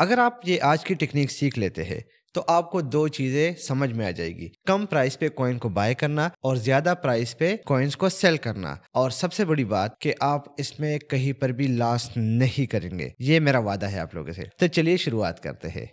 अगर आप ये आज की टेक्निक सीख लेते हैं तो आपको दो चीजें समझ में आ जाएगी कम प्राइस पे कॉइन को बाय करना और ज्यादा प्राइस पे कॉइन्स को सेल करना और सबसे बड़ी बात कि आप इसमें कहीं पर भी लॉस नहीं करेंगे ये मेरा वादा है आप लोगों से तो चलिए शुरुआत करते हैं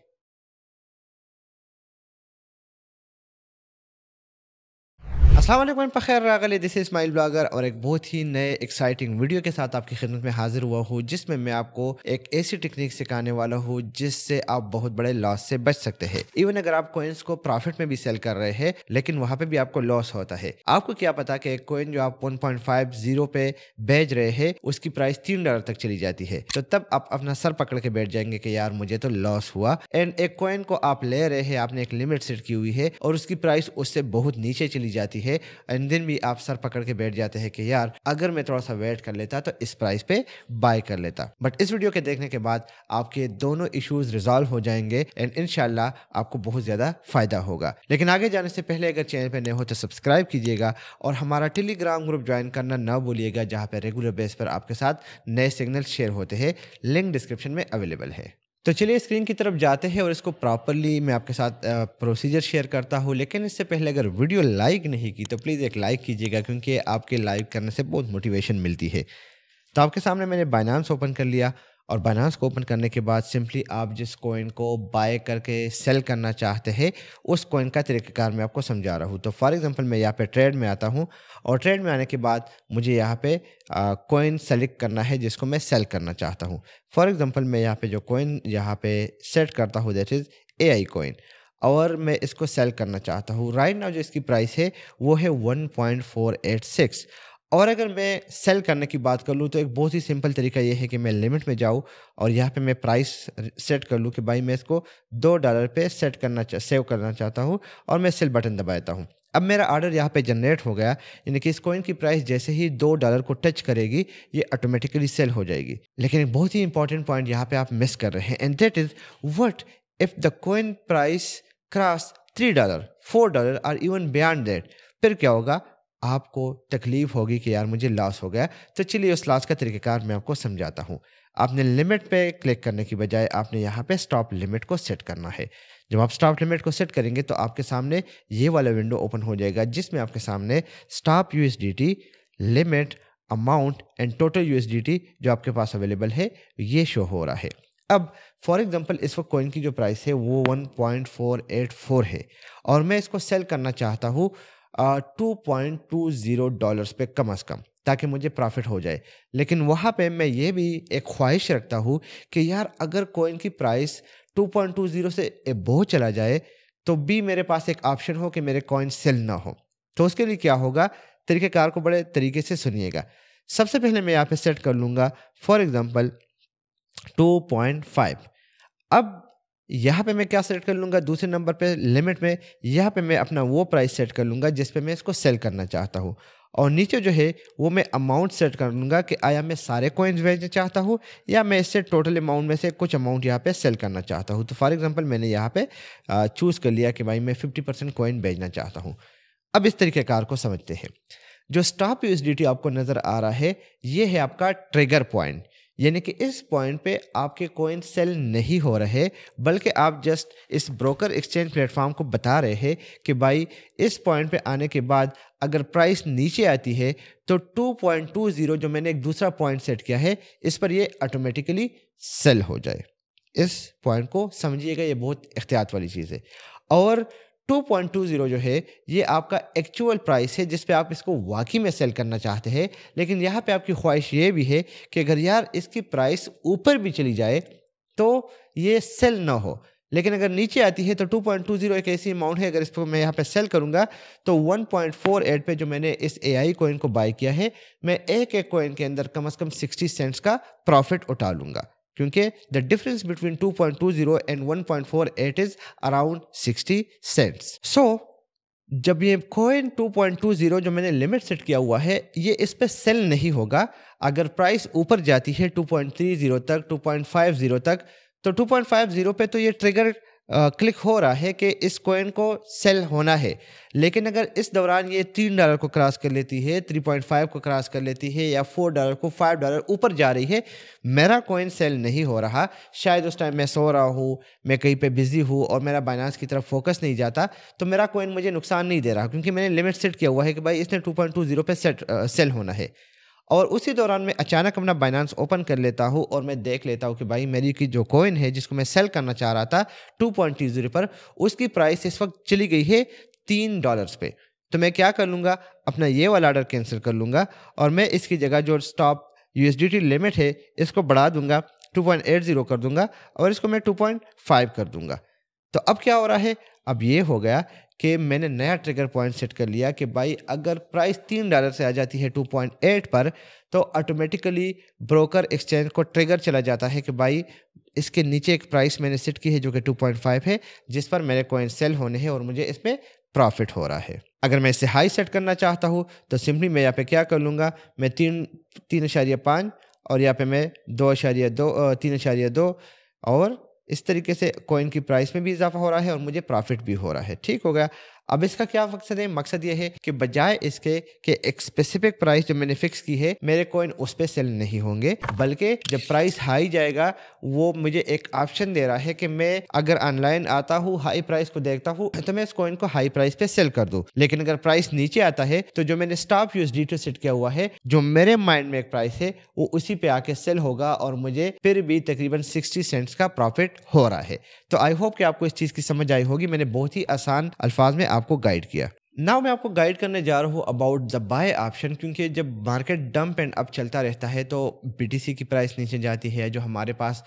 असलम फ़खैर अगले दिस इस्माइल ब्लागर और एक बहुत ही नए एक्साइटिंग वीडियो के साथ आपकी खिदमत में हाजिर हुआ हूँ जिसमें मैं आपको एक ऐसी टेक्निक सिखाने वाला हूँ जिससे आप बहुत बड़े लॉस से बच सकते हैं इवन अगर आप कोइंस को प्रॉफिट में भी सेल कर रहे हैं लेकिन वहाँ पे भी आपको लॉस होता है आपको क्या पता कि एक कोइन जो आप वन पॉइंट फाइव जीरो पे भेज रहे हैं उसकी प्राइस तीन डॉलर तक चली जाती है तो तब आप अपना सर पकड़ के बैठ जाएंगे कि यार मुझे तो लॉस हुआ एंड एक कोइन को आप ले रहे हैं आपने एक लिमिट सेट की हुई है और उसकी प्राइस उससे बहुत नीचे चली जाती है है एंड देन भी आप सर पकड़ के बैठ जाते हैं कि यार अगर मैं थोड़ा सा वेट कर लेता तो इस प्राइस पे बाय कर लेता बट इस वीडियो के देखने के बाद आपके दोनों इश्यूज रिजॉल्व हो जाएंगे एंड इनशाला आपको बहुत ज़्यादा फायदा होगा लेकिन आगे जाने से पहले अगर चैनल पर नए हो तो सब्सक्राइब कीजिएगा और हमारा टेलीग्राम ग्रुप ज्वाइन करना न भूलिएगा जहाँ पर रेगुलर बेस पर आपके साथ नए सिग्नल शेयर होते हैं लिंक डिस्क्रिप्शन में अवेलेबल है तो चलिए स्क्रीन की तरफ जाते हैं और इसको प्रॉपरली मैं आपके साथ प्रोसीजर शेयर करता हूँ लेकिन इससे पहले अगर वीडियो लाइक नहीं की तो प्लीज़ एक लाइक कीजिएगा क्योंकि आपके लाइक करने से बहुत मोटिवेशन मिलती है तो आपके सामने मैंने बाइनांस ओपन कर लिया और बाइनांस को ओपन करने के बाद सिंपली आप जिस कोइन को बाय करके सेल करना चाहते हैं उस कोइन का तरीक़ेकार मैं आपको समझा रहा हूँ तो फॉर एग्जांपल मैं यहाँ पे ट्रेड में आता हूँ और ट्रेड में आने के बाद मुझे यहाँ पे कोइन सेलेक्ट करना है जिसको मैं सेल करना चाहता हूँ फॉर एग्ज़ाम्पल मैं यहाँ पे जो कोइन यहाँ पे सेट करता हूँ that is A I coin और मैं इसको सेल करना चाहता हूँ राइट नाउ जो इसकी प्राइस है वो है सिक्स और अगर मैं सेल करने की बात कर लूँ तो एक बहुत ही सिंपल तरीका यह है कि मैं लिमिट में जाऊँ और यहाँ पे मैं प्राइस सेट कर लूँ कि भाई मैं इसको दो डॉलर पे सेट करना सेव करना चाहता हूँ और मैं सेल बटन दबा देता हूँ अब मेरा ऑर्डर यहाँ पे जनरेट हो गया यानी कि इस कॉइन की प्राइस जैसे ही दो डॉलर को टच करेगी ये ऑटोमेटिकली सेल हो जाएगी लेकिन एक बहुत ही इंपॉर्टेंट पॉइंट यहाँ पर आप मिस कर रहे हैं and that is what if the coin price cross three dollar four dollar और इवन बियॉन्ड दैट फिर क्या होगा आपको तकलीफ होगी कि यार मुझे लॉस हो गया तो चलिए उस लॉस का तरीक़ेकार मैं आपको समझाता हूँ आपने लिमिट पे क्लिक करने की बजाय आपने यहाँ पे स्टॉप लिमिट को सेट करना है जब आप स्टॉप लिमिट को सेट करेंगे तो आपके सामने ये वाला विंडो ओपन हो जाएगा जिसमें आपके सामने stop you limit amount and total you जो आपके पास अवेलेबल है ये शो हो रहा है अब फॉर एग्जांपल इस वक्त कोइन की जो प्राइस है वो 1.484 है और मैं इसको सेल करना चाहता हूँ two point two zero dollars पे कम अज़ कम ताकि मुझे प्रॉफिट हो जाए लेकिन वहाँ पे मैं ये भी एक ख्वाहिश रखता हूँ कि यार अगर कोइन की प्राइस 2.20 से एबो चला जाए तो भी मेरे पास एक ऑप्शन हो कि मेरे कॉइन सेल ना हो तो उसके लिए क्या होगा तरीक़ेकार को बड़े तरीके से सुनिएगा सबसे पहले मैं यहाँ पे सेट कर लूँगा फॉर एग्ज़ाम्पल 2.5 अब यहाँ पे मैं क्या सेट कर लूँगा दूसरे नंबर पे लिमिट में यहाँ पे मैं अपना वो प्राइस सेट कर लूँगा जिस पे मैं इसको सेल करना चाहता हूँ और नीचे जो है वो मैं अमाउंट सेट कर लूँगा कि आया मैं सारे कोइंस भेजना चाहता हूँ या मैं इससे टोटल अमाउंट में से कुछ अमाउंट यहाँ पे सेल करना चाहता हूँ तो फॉर एग्ज़ाम्पल मैंने यहाँ पर चूज़ कर लिया कि भाई मैं फिफ्टी परसेंट कोइन भेजना चाहता हूँ अब इस तरीक़ेकार को समझते हैं जो स्टॉप यूज आपको नज़र आ रहा है ये है आपका ट्रिगर पॉइंट यानी कि इस पॉइंट पे आपके कोइन सेल नहीं हो रहे बल्कि आप जस्ट इस ब्रोकर एक्सचेंज प्लेटफॉर्म को बता रहे हैं कि भाई इस पॉइंट पे आने के बाद अगर प्राइस नीचे आती है तो 2.20 जो मैंने एक दूसरा पॉइंट सेट किया है इस पर ये ऑटोमेटिकली सेल हो जाए इस पॉइंट को समझिएगा ये बहुत एहतियात वाली चीज़ है और 2.20 जो है ये आपका एक्चुअल प्राइस है जिस पे आप इसको वाकई में सेल करना चाहते हैं लेकिन यहाँ पे आपकी ख्वाहिश ये भी है कि अगर यार इसकी प्राइस ऊपर भी चली जाए तो ये सेल ना हो लेकिन अगर नीचे आती है तो 2.20 एक ऐसी अमाउंट है अगर इसको मैं यहाँ पे सेल करूँगा तो 1.48 पे जो मैंने इस ए आई कोइन को बाई किया है मैं एक एक कोइन के अंदर come as come sixty cents का प्रॉफिट उठा लूँगा क्योंकि the difference between 2.20 and 1.48 is around 60 cents so जब ये कोइन 2.20 जो मैंने लिमिट सेट किया हुआ है ये इस पर सेल नहीं होगा अगर प्राइस ऊपर जाती है 2.30 तक 2.50 तक तो 2.50 पे तो ये ट्रिगर क्लिक हो रहा है कि इस कॉइन को सेल होना है लेकिन अगर इस दौरान ये तीन डॉलर को क्रॉस कर लेती है थ्री पॉइंट फाइव को क्रॉस कर लेती है या फोर डॉलर को फाइव डॉलर ऊपर जा रही है मेरा कॉइन सेल नहीं हो रहा शायद उस टाइम मैं सो रहा हूँ मैं कहीं पे बिजी हूँ और मेरा बाइनास की तरफ फोकस नहीं जाता तो मेरा कॉइन मुझे नुकसान नहीं दे रहा क्योंकि मैंने लिमिट सेट किया हुआ है कि भाई इसने टू पॉइंट टू जीरो पर सेट आ, सेल होना है और उसी दौरान मैं अचानक अपना बाइनांस ओपन कर लेता हूँ और मैं देख लेता हूँ कि भाई मेरी की जो कोइन है जिसको मैं सेल करना चाह रहा था टू पॉइंट जीरो पर उसकी प्राइस इस वक्त चली गई है तीन डॉलर्स पे तो मैं क्या कर लूँगा अपना ये वाला ऑर्डर कैंसिल कर लूँगा और मैं इसकी जगह जो स्टॉप यू लिमिट है इसको बढ़ा दूँगा 2.80 कर दूंगा और इसको मैं 2.5 कर दूंगा तो अब क्या हो रहा है अब ये हो गया कि मैंने नया ट्रिगर पॉइंट सेट कर लिया कि भाई अगर प्राइस तीन डॉलर से आ जाती है 2.8 पर तो ऑटोमेटिकली ब्रोकर एक्सचेंज को ट्रिगर चला जाता है कि भाई इसके नीचे एक प्राइस मैंने सेट की है जो कि 2.5 है जिस पर मेरे कॉइन सेल होने हैं और मुझे इसमें प्रॉफिट हो रहा है अगर मैं इसे हाई सेट करना चाहता हूँ तो सिंपली मैं यहाँ पर क्या कर लूँगा मैं तीन तीन इशारिया पाँच और यहाँ पर मैं दो इशारिया दो तीन इशारिया दो और इस तरीके से कॉइन की प्राइस में भी इजाफा हो रहा है और मुझे प्रॉफिट भी हो रहा है ठीक हो गया अब इसका क्या मकसद है मकसद ये है कि बजाय इसके कि एक स्पेसिफिक प्राइस जो मैंने फिक्स की है मेरे कॉइन उस पर सेल नहीं होंगे बल्कि जब प्राइस हाई जाएगा वो मुझे एक ऑप्शन दे रहा है कि मैं अगर ऑनलाइन आता हूँ हाई प्राइस को देखता हूँ तो मैं इस कॉइन को हाई प्राइस पे सेल कर दूँ लेकिन अगर प्राइस नीचे आता है तो जो मैंने स्टॉप यूज डी टू सेट किया हुआ है जो मेरे माइंड में एक प्राइस है वो उसी पे आके सेल होगा और मुझे फिर भी तकरीबन सिक्सटी सेंट्स का प्रॉफिट हो रहा है तो आई होप कि आपको इस चीज़ की समझ आई होगी मैंने बहुत ही आसान अल्फाज में आपको गाइड किया नाउ मैं आपको गाइड करने जा रहा हूँ अबाउट द बाय ऑप्शन क्योंकि जब मार्केट डंप एंड अप चलता रहता है तो बीटीसी की प्राइस नीचे जाती है जो हमारे पास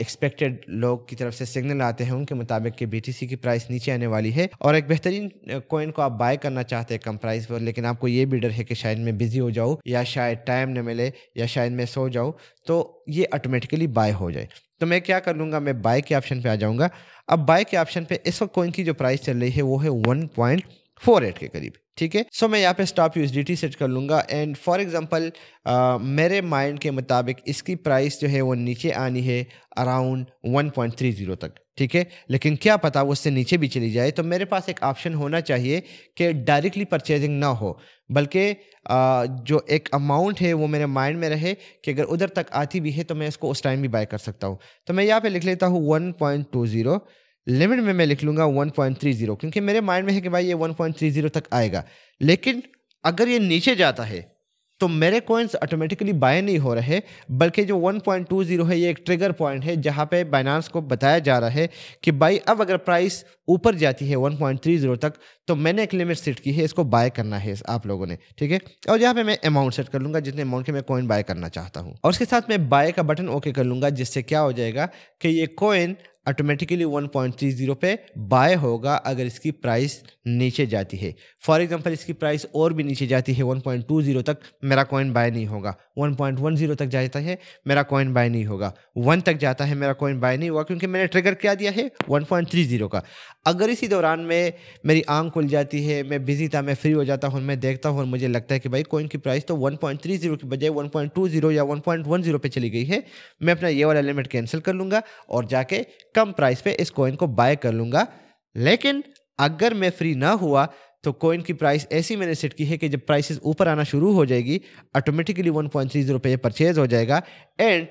एक्सपेक्टेड लोग की तरफ से सिग्नल आते हैं उनके मुताबिक कि बीटीसी की प्राइस नीचे आने वाली है और एक बेहतरीन कोइन को आप बाय करना चाहते हैं कम प्राइस पर लेकिन आपको ये भी डर है कि शायद मैं बिजी हो जाऊँ या शायद टाइम न मिले या शायद मैं सो जाऊँ तो ये ऑटोमेटिकली बाय हो जाए तो मैं क्या कर लूँगा मैं बाय के ऑप्शन पर आ जाऊँगा अब बाय के ऑप्शन पर इस वक्त कोइन की जो प्राइस चल रही है वो है वन पॉइंट फोर एट के करीब ठीक है सो मैं यहाँ पे स्टॉप यूएसडीटी सेट कर लूँगा एंड फॉर एग्जांपल मेरे माइंड के मुताबिक इसकी प्राइस जो है वो नीचे आनी है अराउंड 1.30 तक ठीक है लेकिन क्या पता वो उससे नीचे भी चली जाए तो मेरे पास एक ऑप्शन होना चाहिए कि डायरेक्टली परचेजिंग ना हो बल्कि uh, जो एक अमाउंट है वो मेरे माइंड में रहे कि अगर उधर तक आती भी है तो मैं इसको उस टाइम भी बाय कर सकता हूँ तो मैं यहाँ पर लिख लेता हूँ वन लिमिट में मैं लिख लूँगा 1.30 क्योंकि मेरे माइंड में है कि भाई ये 1.30 तक आएगा लेकिन अगर ये नीचे जाता है तो मेरे कॉइन्स ऑटोमेटिकली बाय नहीं हो रहे बल्कि जो 1.20 है ये एक ट्रिगर पॉइंट है जहाँ पे बाइनांस को बताया जा रहा है कि भाई अब अगर प्राइस ऊपर जाती है 1.30 तक तो मैंने एक लिमिट सेट की है इसको बाय करना है आप लोगों ने ठीक है और यहाँ पे मैं अमाउंट सेट कर लूँगा जितने अमाउंट के मैं कॉइन बाय करना चाहता हूँ और उसके साथ मैं बाय का बटन ओके कर लूँगा जिससे क्या हो जाएगा कि ये कॉइन ऑटोमेटिकली 1.30 पे बाय होगा अगर इसकी प्राइस नीचे जाती है फॉर एग्जांपल इसकी प्राइस और भी नीचे जाती है 1.20 तक मेरा कॉइन बाय नहीं होगा 1.10 तक जाता है मेरा कॉइन बाय नहीं होगा 1 तक जाता है मेरा कॉइन बाय नहीं होगा क्योंकि मैंने ट्रिगर क्या दिया है 1.30 का अगर इसी दौरान में मेरी आँख खुल जाती है मैं बिजी था मैं फ्री हो जाता हूँ मैं देखता हूँ और मुझे लगता है कि भाई कॉइन की प्राइस तो जीरो की बजाय जीरो या जीरो पर चली गई है मैं अपना ये वाला लिमिट कैंसिल कर लूँगा और जाके कम प्राइस पे इस कॉइन को बाय कर लूँगा लेकिन अगर मैं फ्री ना हुआ तो कोइन की प्राइस ऐसी मैंने सेट की है कि जब प्राइसेस ऊपर आना शुरू हो जाएगी automatically one point three zero purchase हो जाएगा एंड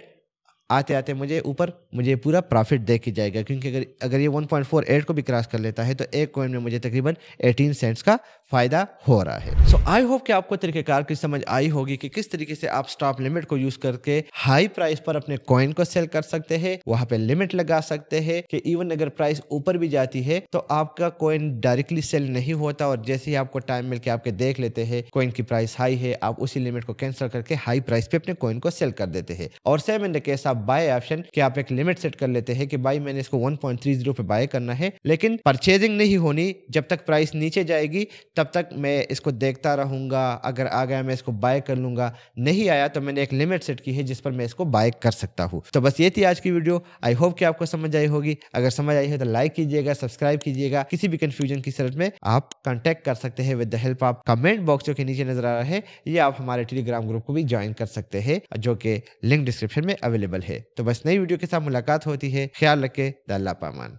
आते आते मुझे ऊपर मुझे पूरा प्रॉफिट दे के जाएगा क्योंकि अगर अगर ये 1.48 को भी क्रॉस कर लेता है तो एक कॉइन में मुझे तकरीबन 18 सेंट्स का फ़ायदा हो रहा है सो आई होप कि आपको तरीकेकार की समझ आई होगी कि किस तरीके से आप स्टॉप लिमिट को यूज़ करके हाई प्राइस पर अपने कॉइन को सेल कर सकते हैं वहां पे लिमिट लगा सकते हैं कि इवन अगर प्राइस ऊपर भी जाती है तो आपका कॉइन डायरेक्टली सेल नहीं होता और जैसे ही आपको टाइम मिलकर आपके देख लेते हैं कॉइन की प्राइस हाई है आप उसी लिमिट को कैंसिल करके हाई प्राइस पे अपने कॉइन को सेल कर देते हैं और सेम इन द केस आप बाय ऑप्शन कि आप एक लिमिट सेट कर लेते हैं कि भाई मैंने इसको 1.30 पे बाय करना है लेकिन परचेजिंग नहीं होनी जब तक प्राइस नीचे जाएगी तब तक मैं इसको देखता रहूंगा अगर आ गया मैं इसको बाय कर लूंगा नहीं आया तो मैंने एक लिमिट सेट की है जिस पर मैं इसको बाय कर सकता हूँ तो बस ये थी आज की वीडियो आई होप कि आपको समझ आई होगी अगर समझ आई है तो लाइक कीजिएगा सब्सक्राइब कीजिएगा किसी भी कंफ्यूजन की सरत में आप कॉन्टेक्ट कर सकते हैं विद द हेल्प आप कमेंट बॉक्स जो के नीचे नजर आ रहा है ये आप हमारे टेलीग्राम ग्रुप को भी ज्वाइन कर सकते हैं जो कि लिंक डिस्क्रिप्शन में अवेलेबल है तो बस नई वीडियो के साथ मुलाकात होती है ख्याल रखे दल्ला पामान